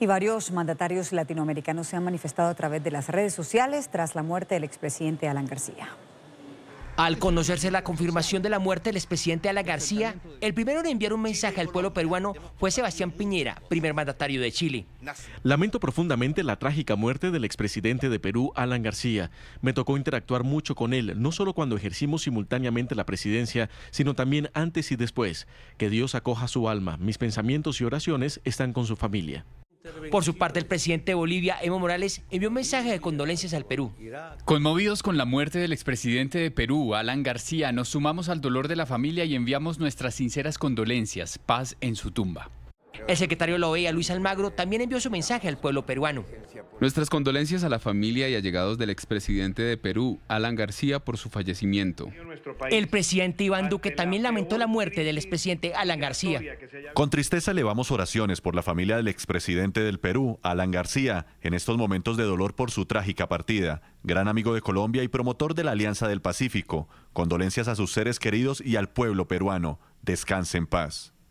Y varios mandatarios latinoamericanos se han manifestado a través de las redes sociales tras la muerte del expresidente Alan García. Al conocerse la confirmación de la muerte del expresidente Alan García, el primero en enviar un mensaje al pueblo peruano fue Sebastián Piñera, primer mandatario de Chile. Lamento profundamente la trágica muerte del expresidente de Perú, Alan García. Me tocó interactuar mucho con él, no solo cuando ejercimos simultáneamente la presidencia, sino también antes y después. Que Dios acoja su alma. Mis pensamientos y oraciones están con su familia. Por su parte, el presidente de Bolivia, Evo Morales, envió un mensaje de condolencias al Perú. Conmovidos con la muerte del expresidente de Perú, Alan García, nos sumamos al dolor de la familia y enviamos nuestras sinceras condolencias. Paz en su tumba. El secretario Loea, Luis Almagro, también envió su mensaje al pueblo peruano. Nuestras condolencias a la familia y allegados del expresidente de Perú, Alan García, por su fallecimiento. El presidente Iván Duque también lamentó la muerte del expresidente Alan García. Con tristeza elevamos oraciones por la familia del expresidente del Perú, Alan García, en estos momentos de dolor por su trágica partida. Gran amigo de Colombia y promotor de la Alianza del Pacífico. Condolencias a sus seres queridos y al pueblo peruano. Descanse en paz.